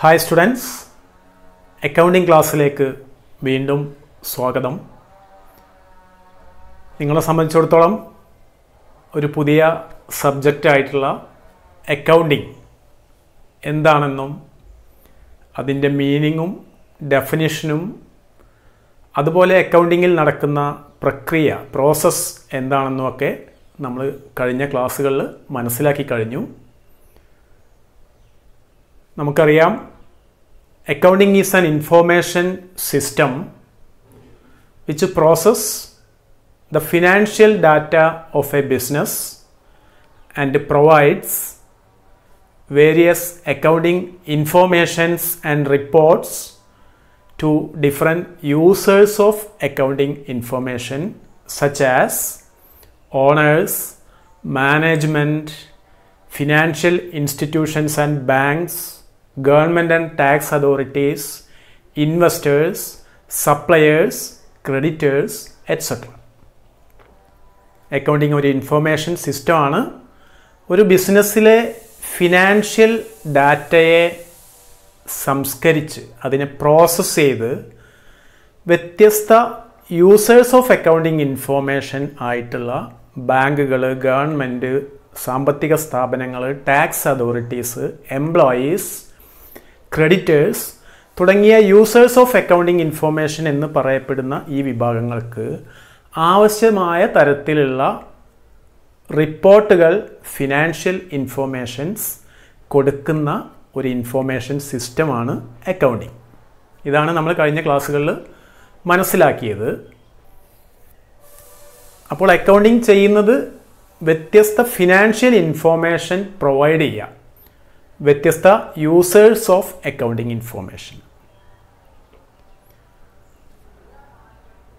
Hi students accounting ക്ലാസ്സിലേക്ക് വീണ്ടും സ്വാഗതം നിങ്ങളെ സംബന്ധിച്ചിടത്തോളം ഒരു പുതിയ സബ്ജക്റ്റ് ആയിട്ടുള്ള അക്കൗണ്ടിംഗ് എന്താണെന്നും അതിൻ്റെ മീനിങ്ങും ഡെഫിനിഷനും അതുപോലെ അക്കൗണ്ടിങ്ങിൽ നടക്കുന്ന പ്രക്രിയ പ്രോസസ്സ് എന്താണെന്നുമൊക്കെ നമ്മൾ കഴിഞ്ഞ ക്ലാസ്സുകളിൽ മനസ്സിലാക്കി കഴിഞ്ഞു നമുക്കറിയാം accounting is an information system which process the financial data of a business and provides various accounting informations and reports to different users of accounting information such as owners, management, financial institutions and banks, government and tax authorities investors suppliers creditors etcetera accounting ഒരു information സിസ്റ്റമാണ് ഒരു ബിസിനസ്സിലെ financial ഡാറ്റയെ സംസ്കരിച്ച് അതിനെ process ചെയ്ത് വ്യത്യസ്ത users of accounting information ആയിട്ടുള്ള ബാങ്കുകൾ government സാമ്പത്തിക സ്ഥാപനങ്ങൾ ടാക്സ് അതോറിറ്റീസ് എംപ്ലോയീസ് ക്രെഡിറ്റേഴ്സ് തുടങ്ങിയ യൂസേഴ്സ് ഓഫ് അക്കൗണ്ടിംഗ് ഇൻഫോർമേഷൻ എന്ന് പറയപ്പെടുന്ന ഈ വിഭാഗങ്ങൾക്ക് ആവശ്യമായ തരത്തിലുള്ള റിപ്പോർട്ടുകൾ ഫിനാൻഷ്യൽ ഇൻഫോർമേഷൻസ് കൊടുക്കുന്ന ഒരു ഇൻഫോർമേഷൻ സിസ്റ്റമാണ് അക്കൗണ്ടിങ് ഇതാണ് നമ്മൾ കഴിഞ്ഞ ക്ലാസ്സുകളിൽ മനസ്സിലാക്കിയത് അപ്പോൾ അക്കൗണ്ടിങ് ചെയ്യുന്നത് വ്യത്യസ്ത ഫിനാൻഷ്യൽ ഇൻഫോർമേഷൻ പ്രൊവൈഡ് ചെയ്യുക വ്യത്യസ്ത യൂസേഴ്സ് ഓഫ് അക്കൗണ്ടിങ് ഇൻഫോർമേഷൻ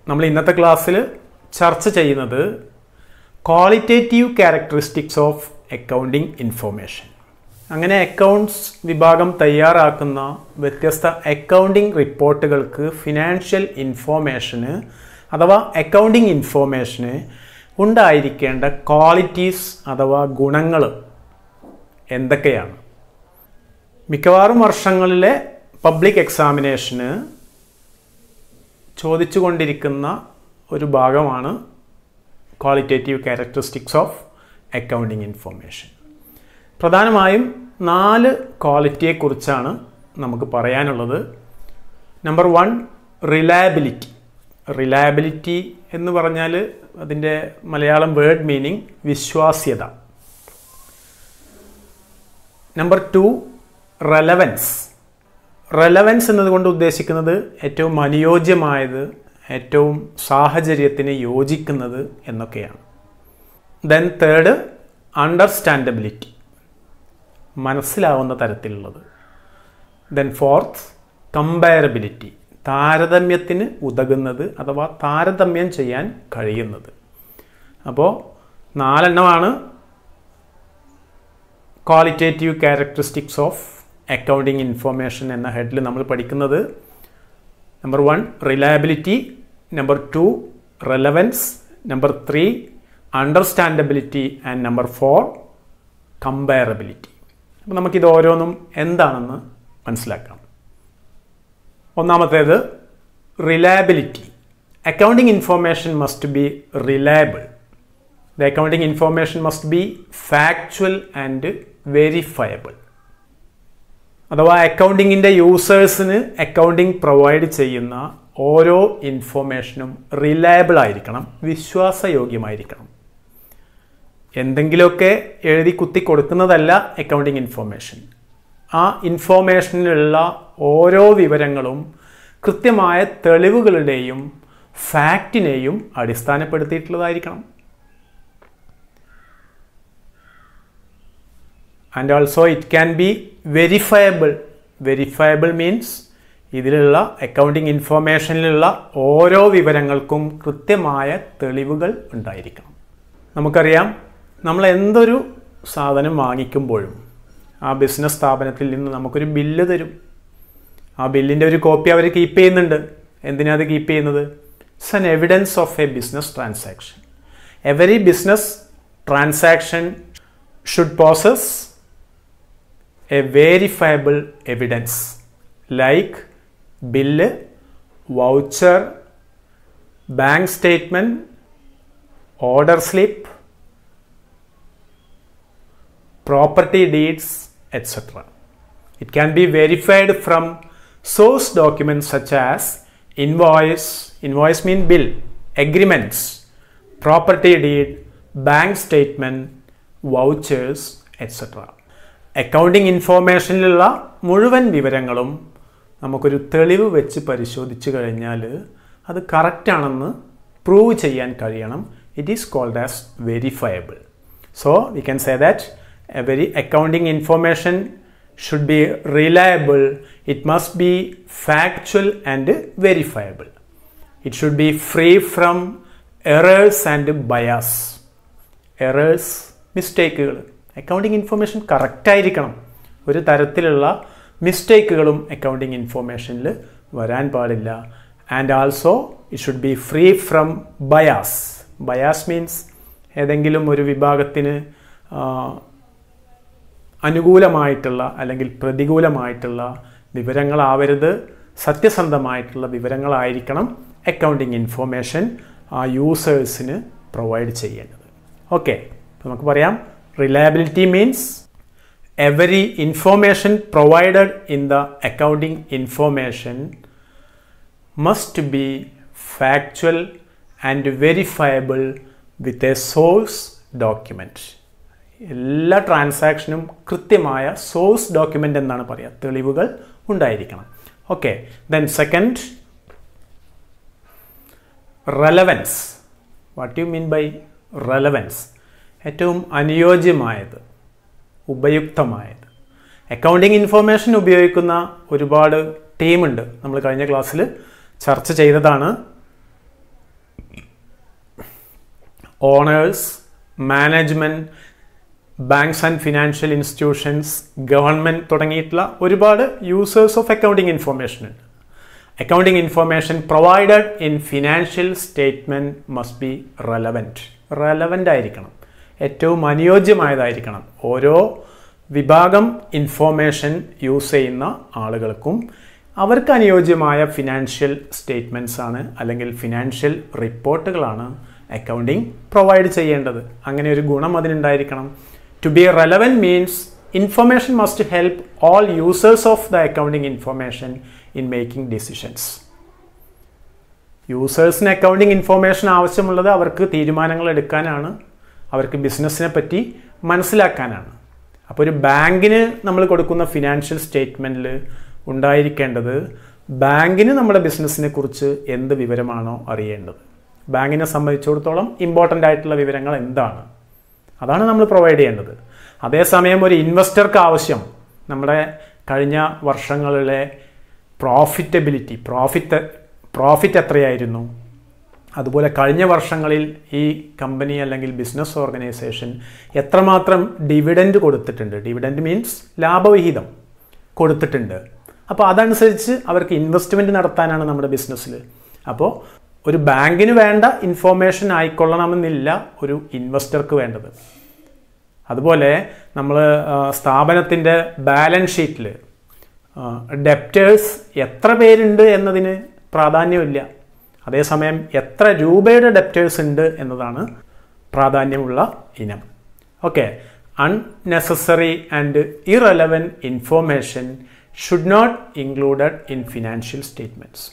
നമ്മൾ ഇന്നത്തെ ക്ലാസ്സിൽ ചർച്ച ചെയ്യുന്നത് qualitative characteristics of accounting information അങ്ങനെ അക്കൗണ്ട്സ് വിഭാഗം തയ്യാറാക്കുന്ന വ്യത്യസ്ത അക്കൗണ്ടിംഗ് റിപ്പോർട്ടുകൾക്ക് ഫിനാൻഷ്യൽ ഇൻഫോർമേഷന് അഥവാ അക്കൗണ്ടിംഗ് ഇൻഫോർമേഷന് ഉണ്ടായിരിക്കേണ്ട ക്വാളിറ്റീസ് അഥവാ ഗുണങ്ങൾ എന്തൊക്കെയാണ് മിക്കവാറും വർഷങ്ങളിലെ പബ്ലിക് എക്സാമിനേഷന് ചോദിച്ചു കൊണ്ടിരിക്കുന്ന ഒരു ഭാഗമാണ് qualitative characteristics of accounting information പ്രധാനമായും നാല് ക്വാളിറ്റിയെക്കുറിച്ചാണ് നമുക്ക് പറയാനുള്ളത് നമ്പർ വൺ റിലയബിലിറ്റി റിലയബിലിറ്റി എന്ന് പറഞ്ഞാൽ അതിൻ്റെ മലയാളം വേർഡ് മീനിങ് വിശ്വാസ്യത നമ്പർ ടു റെലവൻസ് റെലവൻസ് എന്നതുകൊണ്ട് ഉദ്ദേശിക്കുന്നത് ഏറ്റവും അനുയോജ്യമായത് ഏറ്റവും സാഹചര്യത്തിന് യോജിക്കുന്നത് എന്നൊക്കെയാണ് ദെൻ തേർഡ് അണ്ടർസ്റ്റാൻഡബിലിറ്റി മനസ്സിലാവുന്ന തരത്തിലുള്ളത് ദെൻ ഫോർത്ത് കമ്പയറബിലിറ്റി താരതമ്യത്തിന് ഉതകുന്നത് അഥവാ താരതമ്യം ചെയ്യാൻ കഴിയുന്നത് അപ്പോൾ നാലെണ്ണമാണ് qualitative characteristics of accounting information എന്ന ഹെഡിൽ നമ്മൾ പഠിക്കുന്നത് number one reliability number two relevance number three understandability and number four comparability അപ്പോൾ നമുക്കിത് ഓരോന്നും എന്താണെന്ന് മനസ്സിലാക്കാം ഒന്നാമത്തേത് reliability accounting information must be reliable the accounting information must be factual and verifiable അഥവാ അക്കൗണ്ടിങ്ങിൻ്റെ യൂസേഴ്സിന് അക്കൗണ്ടിങ് പ്രൊവൈഡ് ചെയ്യുന്ന ഓരോ ഇൻഫോർമേഷനും റിലയബിൾ ആയിരിക്കണം വിശ്വാസയോഗ്യമായിരിക്കണം എന്തെങ്കിലുമൊക്കെ എഴുതി കുത്തി കൊടുക്കുന്നതല്ല അക്കൗണ്ടിങ് ഇൻഫോർമേഷൻ ആ ഇൻഫോർമേഷനിലുള്ള ഓരോ വിവരങ്ങളും കൃത്യമായ തെളിവുകളുടെയും ഫാക്റ്റിനെയും അടിസ്ഥാനപ്പെടുത്തിയിട്ടുള്ളതായിരിക്കണം and also it can be verifiable verifiable means ഇതിലുള്ള അക്കൗണ്ടിങ് ഇൻഫോർമേഷനിലുള്ള ഓരോ വിവരങ്ങൾക്കും കൃത്യമായ തെളിവുകൾ ഉണ്ടായിരിക്കണം നമുക്കറിയാം നമ്മൾ എന്തൊരു സാധനം വാങ്ങിക്കുമ്പോഴും ആ ബിസിനസ് സ്ഥാപനത്തിൽ നിന്ന് നമുക്കൊരു ബില്ല് തരും ആ ബില്ലിൻ്റെ ഒരു കോപ്പി അവർ കീപ്പ് ചെയ്യുന്നുണ്ട് എന്തിനാണ് അത് കീപ്പ് ചെയ്യുന്നത് it's an evidence of a business transaction every business transaction should possess a verifiable evidence like bill, voucher, bank statement, order slip, property deeds, etc. It can be verified from source documents such as invoice, invoice mean bill, agreements, property deed, bank statement, vouchers, etc. Accounting ഇൻഫോർമേഷനിലുള്ള മുഴുവൻ വിവരങ്ങളും നമുക്കൊരു തെളിവ് വെച്ച് പരിശോധിച്ച് കഴിഞ്ഞാൽ അത് കറക്റ്റാണെന്ന് prove ചെയ്യാൻ കഴിയണം it is called as verifiable so we can say that a very accounting information should be reliable it must be factual and verifiable it should be free from errors and bias errors മിസ്റ്റേക്കുകൾ accounting information കറക്റ്റായിരിക്കണം ഒരു തരത്തിലുള്ള മിസ്റ്റേക്കുകളും accounting ഇൻഫോർമേഷനിൽ വരാൻ പാടില്ല and also it should be free from bias bias means ഏതെങ്കിലും ഒരു വിഭാഗത്തിന് അനുകൂലമായിട്ടുള്ള അല്ലെങ്കിൽ പ്രതികൂലമായിട്ടുള്ള വിവരങ്ങളാവരുത് സത്യസന്ധമായിട്ടുള്ള വിവരങ്ങളായിരിക്കണം അക്കൗണ്ടിങ് ഇൻഫോർമേഷൻ ആ യൂസേഴ്സിന് പ്രൊവൈഡ് ചെയ്യേണ്ടത് ഓക്കെ നമുക്ക് പറയാം Reliability means every information provided in the accounting information must be factual and verifiable with a source document. എല്ലാ ട്രാൻസാക്ഷനും കൃത്യമായ സോഴ്സ് ഡോക്യുമെൻ്റ് എന്നാണ് പറയുക തെളിവുകൾ ഉണ്ടായിരിക്കണം okay then second relevance what you mean by relevance ഏറ്റവും അനുയോജ്യമായത് ഉപയുക്തമായത് അക്കൗണ്ടിങ് ഇൻഫർമേഷൻ ഉപയോഗിക്കുന്ന ഒരുപാട് ടീമുണ്ട് നമ്മൾ കഴിഞ്ഞ ക്ലാസ്സിൽ ചർച്ച ചെയ്തതാണ് owners management banks and financial institutions government തുടങ്ങിയിട്ടുള്ള ഒരുപാട് യൂസേഴ്സ് ഓഫ് അക്കൗണ്ടിങ് ഇൻഫർമേഷൻ ഉണ്ട് accounting information provided in financial statement must be relevant relevant ആയിരിക്കണം ഏറ്റവും അനുയോജ്യമായതായിരിക്കണം ഓരോ വിഭാഗം ഇൻഫോർമേഷൻ യൂസ് ചെയ്യുന്ന ആളുകൾക്കും അവർക്ക് അനുയോജ്യമായ ഫിനാൻഷ്യൽ സ്റ്റേറ്റ്മെൻറ്റ്സ് ആണ് അല്ലെങ്കിൽ ഫിനാൻഷ്യൽ റിപ്പോർട്ടുകളാണ് അക്കൗണ്ടിങ് പ്രൊവൈഡ് ചെയ്യേണ്ടത് അങ്ങനെ ഒരു ഗുണം അതിനുണ്ടായിരിക്കണം to be relevant means information must help all users of the accounting information in making decisions യൂസേഴ്സിന് അക്കൗണ്ടിങ് ഇൻഫർമേഷൻ ആവശ്യമുള്ളത് അവർക്ക് തീരുമാനങ്ങൾ എടുക്കാനാണ് അവർക്ക് ബിസിനസ്സിനെ പറ്റി മനസ്സിലാക്കാനാണ് അപ്പോൾ ഒരു ബാങ്കിന് നമ്മൾ കൊടുക്കുന്ന ഫിനാൻഷ്യൽ സ്റ്റേറ്റ്മെൻറ്റിൽ ഉണ്ടായിരിക്കേണ്ടത് ബാങ്കിന് നമ്മുടെ ബിസിനസ്സിനെ കുറിച്ച് എന്ത് വിവരമാണോ അറിയേണ്ടത് ബാങ്കിനെ സംബന്ധിച്ചിടത്തോളം ഇമ്പോർട്ടൻ്റ് ആയിട്ടുള്ള വിവരങ്ങൾ എന്താണ് അതാണ് നമ്മൾ പ്രൊവൈഡ് ചെയ്യേണ്ടത് അതേസമയം ഒരു ഇൻവെസ്റ്റർക്ക് ആവശ്യം നമ്മുടെ കഴിഞ്ഞ വർഷങ്ങളിലെ പ്രോഫിറ്റബിലിറ്റി പ്രോഫിറ്റ് പ്രോഫിറ്റ് എത്രയായിരുന്നു അതുപോലെ കഴിഞ്ഞ വർഷങ്ങളിൽ ഈ കമ്പനി അല്ലെങ്കിൽ ബിസിനസ് ഓർഗനൈസേഷൻ എത്രമാത്രം ഡിവിഡൻഡ് കൊടുത്തിട്ടുണ്ട് ഡിവിഡൻഡ് മീൻസ് ലാഭവിഹിതം കൊടുത്തിട്ടുണ്ട് അപ്പോൾ അതനുസരിച്ച് അവർക്ക് ഇൻവെസ്റ്റ്മെൻറ്റ് നടത്താനാണ് നമ്മുടെ ബിസിനസ്സിൽ അപ്പോൾ ഒരു ബാങ്കിന് വേണ്ട ഇൻഫോർമേഷൻ ആയിക്കൊള്ളണമെന്നില്ല ഒരു ഇൻവെസ്റ്റർക്ക് വേണ്ടത് അതുപോലെ നമ്മൾ സ്ഥാപനത്തിൻ്റെ ബാലൻസ് ഷീറ്റിൽ ഡെപ്റ്റേഴ്സ് എത്ര പേരുണ്ട് എന്നതിന് പ്രാധാന്യമില്ല അതേസമയം എത്ര രൂപയുടെ ഡെപ്റ്റേഴ്സ് ഉണ്ട് എന്നതാണ് പ്രാധാന്യമുള്ള ഇനം okay unnecessary and irrelevant information should not included in financial statements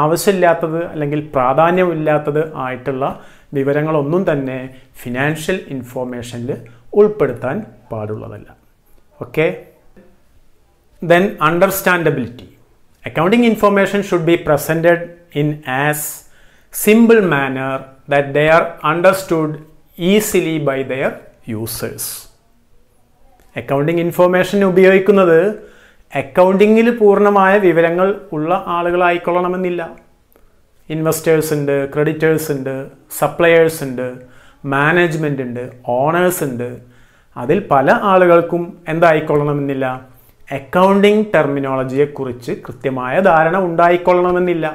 ആവശ്യമില്ലാത്തത് അല്ലെങ്കിൽ പ്രാധാന്യമില്ലാത്തത് ആയിട്ടുള്ള വിവരങ്ങളൊന്നും തന്നെ ഫിനാൻഷ്യൽ ഇൻഫോർമേഷനിൽ ഉൾപ്പെടുത്താൻ പാടുള്ളതല്ല okay then understandability accounting information should be presented in as simple manner that the are understood easily by their users accounting information ഉപയോഗിക്കുന്നത് അക്കൗണ്ടിങ്ങിൽ പൂർണ്ണമായ വിവരങ്ങൾ ഉള്ള ആളുകളായിക്കൊള്ളണമെന്നില്ല ഇൻവെസ്റ്റേഴ്സ് ഉണ്ട് ക്രെഡിറ്റേഴ്സ് ഉണ്ട് സപ്ലയേഴ്സ് ഉണ്ട് മാനേജ്മെൻ്റ് ഉണ്ട് ഓണേഴ്സ് ഉണ്ട് അതിൽ പല ആളുകൾക്കും എന്തായിക്കൊള്ളണമെന്നില്ല അക്കൗണ്ടിങ് ടെർമിനോളജിയെക്കുറിച്ച് കൃത്യമായ ധാരണ ഉണ്ടായിക്കൊള്ളണമെന്നില്ല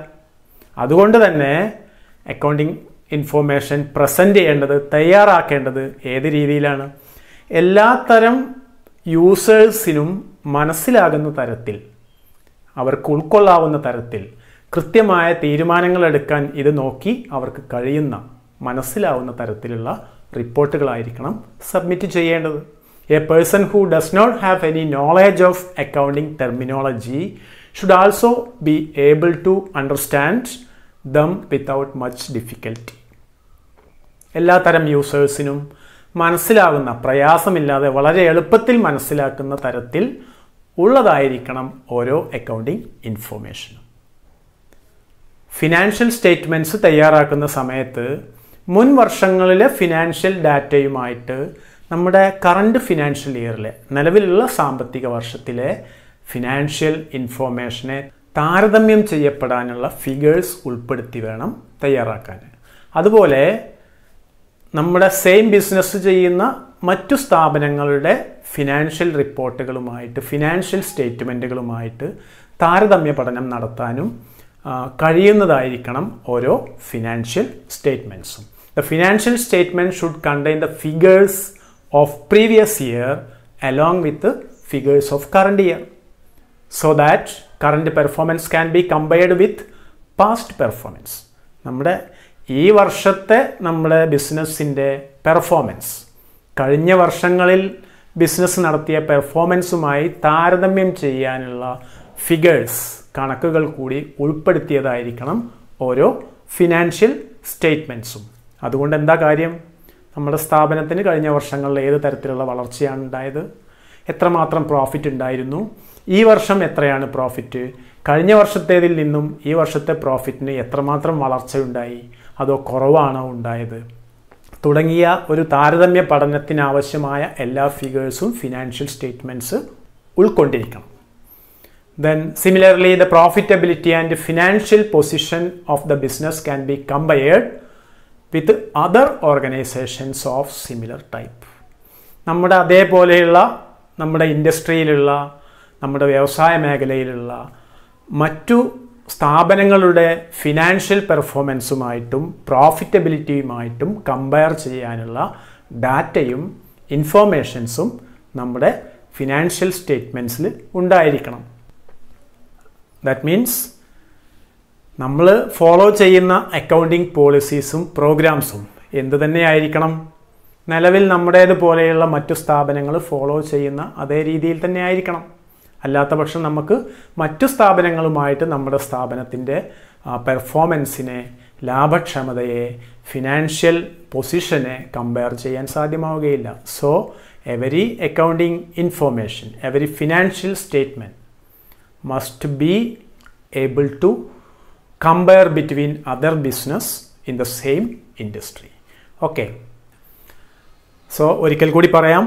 അതുകൊണ്ട് തന്നെ അക്കൗണ്ടിങ് ഇൻഫോർമേഷൻ പ്രസൻറ്റ് ചെയ്യേണ്ടത് തയ്യാറാക്കേണ്ടത് ഏത് രീതിയിലാണ് എല്ലാ തരം യൂസേഴ്സിനും മനസ്സിലാകുന്ന തരത്തിൽ അവർക്ക് ഉൾക്കൊള്ളാവുന്ന തരത്തിൽ കൃത്യമായ തീരുമാനങ്ങൾ എടുക്കാൻ ഇത് നോക്കി അവർക്ക് കഴിയുന്ന മനസ്സിലാവുന്ന തരത്തിലുള്ള റിപ്പോർട്ടുകളായിരിക്കണം സബ്മിറ്റ് ചെയ്യേണ്ടത് a person who does not have any knowledge of accounting terminology should also be able to understand them without much difficulty എല്ലാ എല്ലാത്തരം യൂസേഴ്സിനും മനസ്സിലാകുന്ന പ്രയാസമില്ലാതെ വളരെ എളുപ്പത്തിൽ മനസ്സിലാക്കുന്ന തരത്തിൽ ഉള്ളതായിരിക്കണം ഓരോ അക്കൗണ്ടിംഗ് ഇൻഫോർമേഷനും ഫിനാൻഷ്യൽ സ്റ്റേറ്റ്മെൻറ്റ്സ് തയ്യാറാക്കുന്ന സമയത്ത് മുൻ വർഷങ്ങളിലെ ഫിനാൻഷ്യൽ ഡാറ്റയുമായിട്ട് നമ്മുടെ കറണ്ട് ഫിനാൻഷ്യൽ ഇയറിലെ നിലവിലുള്ള സാമ്പത്തിക വർഷത്തിലെ ഫിനാൻഷ്യൽ ഇൻഫോർമേഷനെ താരതമ്യം ചെയ്യപ്പെടാനുള്ള ഫിഗേഴ്സ് ഉൾപ്പെടുത്തി വേണം തയ്യാറാക്കാൻ അതുപോലെ നമ്മുടെ സെയിം ബിസിനസ് ചെയ്യുന്ന മറ്റു സ്ഥാപനങ്ങളുടെ ഫിനാൻഷ്യൽ റിപ്പോർട്ടുകളുമായിട്ട് ഫിനാൻഷ്യൽ സ്റ്റേറ്റ്മെൻറ്റുകളുമായിട്ട് താരതമ്യ പഠനം നടത്താനും കഴിയുന്നതായിരിക്കണം ഓരോ ഫിനാൻഷ്യൽ സ്റ്റേറ്റ്മെൻറ്റ്സും the financial statement should contain the figures of previous year along with figures of current year so that current performance can be compared with past performance നമ്മുടെ ഈ വർഷത്തെ നമ്മുടെ ബിസിനസ്സിൻ്റെ പെർഫോമൻസ് കഴിഞ്ഞ വർഷങ്ങളിൽ ബിസിനസ് നടത്തിയ പെർഫോമൻസുമായി താരതമ്യം ചെയ്യാനുള്ള ഫിഗേഴ്സ് കണക്കുകൾ കൂടി ഉൾപ്പെടുത്തിയതായിരിക്കണം ഓരോ ഫിനാൻഷ്യൽ സ്റ്റേറ്റ്മെൻറ്റ്സും അതുകൊണ്ട് എന്താ കാര്യം നമ്മുടെ സ്ഥാപനത്തിന് കഴിഞ്ഞ വർഷങ്ങളിൽ ഏത് തരത്തിലുള്ള വളർച്ചയാണ് ഉണ്ടായത് എത്രമാത്രം പ്രോഫിറ്റ് ഉണ്ടായിരുന്നു ഈ വർഷം എത്രയാണ് പ്രോഫിറ്റ് കഴിഞ്ഞ വർഷത്തേതിൽ നിന്നും ഈ വർഷത്തെ പ്രോഫിറ്റിന് എത്രമാത്രം വളർച്ചയുണ്ടായി അതോ കുറവാണോ ഉണ്ടായത് തുടങ്ങിയ ഒരു താരതമ്യ പഠനത്തിനാവശ്യമായ എല്ലാ ഫിഗേഴ്സും ഫിനാൻഷ്യൽ സ്റ്റേറ്റ്മെൻറ്റ്സ് ഉൾക്കൊണ്ടിരിക്കണം then similarly the profitability and financial position of the business can be compared with other organisations of similar type നമ്മുടെ അതേപോലെയുള്ള നമ്മുടെ ഇൻഡസ്ട്രിയിലുള്ള നമ്മുടെ വ്യവസായ മേഖലയിലുള്ള മറ്റു സ്ഥാപനങ്ങളുടെ ഫിനാൻഷ്യൽ പെർഫോമൻസുമായിട്ടും പ്രോഫിറ്റബിലിറ്റിയുമായിട്ടും കമ്പയർ ചെയ്യാനുള്ള ഡാറ്റയും ഇൻഫോർമേഷൻസും നമ്മുടെ ഫിനാൻഷ്യൽ സ്റ്റേറ്റ്മെൻസിൽ ഉണ്ടായിരിക്കണം ദാറ്റ് മീൻസ് നമ്മൾ ഫോളോ ചെയ്യുന്ന അക്കൗണ്ടിംഗ് പോളിസീസും പ്രോഗ്രാംസും എന്ത് തന്നെയായിരിക്കണം നിലവിൽ നമ്മുടേതുപോലെയുള്ള മറ്റു സ്ഥാപനങ്ങൾ ഫോളോ ചെയ്യുന്ന അതേ രീതിയിൽ തന്നെ ആയിരിക്കണം അല്ലാത്ത പക്ഷം നമുക്ക് മറ്റു സ്ഥാപനങ്ങളുമായിട്ട് നമ്മുടെ സ്ഥാപനത്തിൻ്റെ പെർഫോമൻസിനെ ലാഭക്ഷമതയെ ഫിനാൻഷ്യൽ പൊസിഷനെ കമ്പയർ ചെയ്യാൻ സാധ്യമാവുകയില്ല so every accounting information every financial statement must be able to compare between other business in the same industry okay so ഒരിക്കൽ കൂടി പറയാം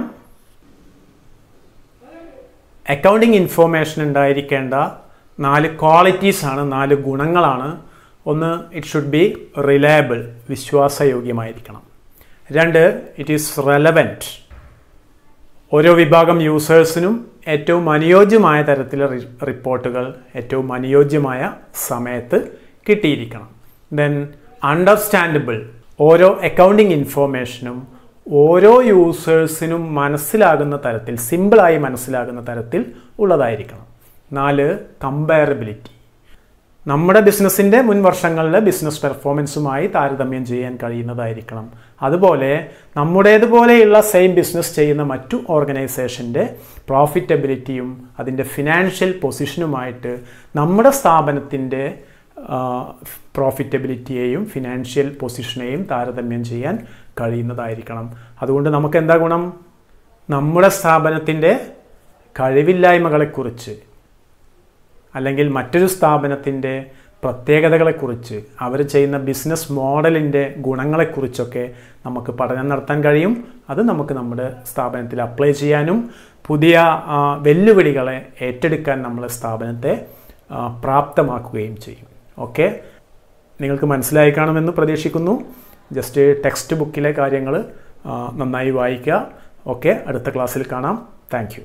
അക്കൗണ്ടിങ് ഇൻഫോർമേഷൻ ഉണ്ടായിരിക്കേണ്ട നാല് ക്വാളിറ്റീസാണ് നാല് ഗുണങ്ങളാണ് ഒന്ന് ഇറ്റ് ഷുഡ് ബി റിലയബിൾ വിശ്വാസയോഗ്യമായിരിക്കണം രണ്ട് ഇറ്റ് ഈസ് റെലവൻറ്റ് ഓരോ വിഭാഗം യൂസേഴ്സിനും ഏറ്റവും അനുയോജ്യമായ തരത്തിലെ റിപ്പോർട്ടുകൾ ഏറ്റവും അനുയോജ്യമായ സമയത്ത് കിട്ടിയിരിക്കണം ദെൻ അണ്ടർസ്റ്റാൻഡബിൾ ഓരോ അക്കൗണ്ടിങ് ഇൻഫോർമേഷനും ഓരോ യൂസേഴ്സിനും മനസ്സിലാകുന്ന തരത്തിൽ സിമ്പിളായി മനസ്സിലാകുന്ന തരത്തിൽ ഉള്ളതായിരിക്കണം നാല് കമ്പയറബിലിറ്റി നമ്മുടെ ബിസിനസ്സിൻ്റെ മുൻ വർഷങ്ങളിലെ ബിസിനസ് പെർഫോമൻസുമായി താരതമ്യം ചെയ്യാൻ കഴിയുന്നതായിരിക്കണം അതുപോലെ നമ്മുടേതുപോലെയുള്ള സെയിം ബിസിനസ് ചെയ്യുന്ന മറ്റു ഓർഗനൈസേഷൻ്റെ പ്രോഫിറ്റബിലിറ്റിയും അതിൻ്റെ ഫിനാൻഷ്യൽ പൊസിഷനുമായിട്ട് നമ്മുടെ സ്ഥാപനത്തിൻ്റെ പ്രോഫിറ്റബിലിറ്റിയെയും ഫിനാൻഷ്യൽ പൊസിഷനെയും താരതമ്യം ചെയ്യാൻ കഴിയുന്നതായിരിക്കണം അതുകൊണ്ട് നമുക്ക് എന്താ ഗുണം നമ്മുടെ സ്ഥാപനത്തിൻ്റെ കഴിവില്ലായ്മകളെക്കുറിച്ച് അല്ലെങ്കിൽ മറ്റൊരു സ്ഥാപനത്തിൻ്റെ പ്രത്യേകതകളെക്കുറിച്ച് അവർ ചെയ്യുന്ന ബിസിനസ് മോഡലിൻ്റെ ഗുണങ്ങളെക്കുറിച്ചൊക്കെ നമുക്ക് പഠനം നടത്താൻ കഴിയും അത് നമുക്ക് നമ്മുടെ സ്ഥാപനത്തിൽ അപ്ലൈ ചെയ്യാനും പുതിയ വെല്ലുവിളികളെ ഏറ്റെടുക്കാൻ നമ്മളെ സ്ഥാപനത്തെ പ്രാപ്തമാക്കുകയും ചെയ്യും ഓക്കെ നിങ്ങൾക്ക് മനസ്സിലായി കാണുമെന്ന് പ്രതീക്ഷിക്കുന്നു ജസ്റ്റ് ടെക്സ്റ്റ് ബുക്കിലെ കാര്യങ്ങൾ നന്നായി വായിക്കുക ഓക്കെ അടുത്ത ക്ലാസ്സിൽ കാണാം താങ്ക്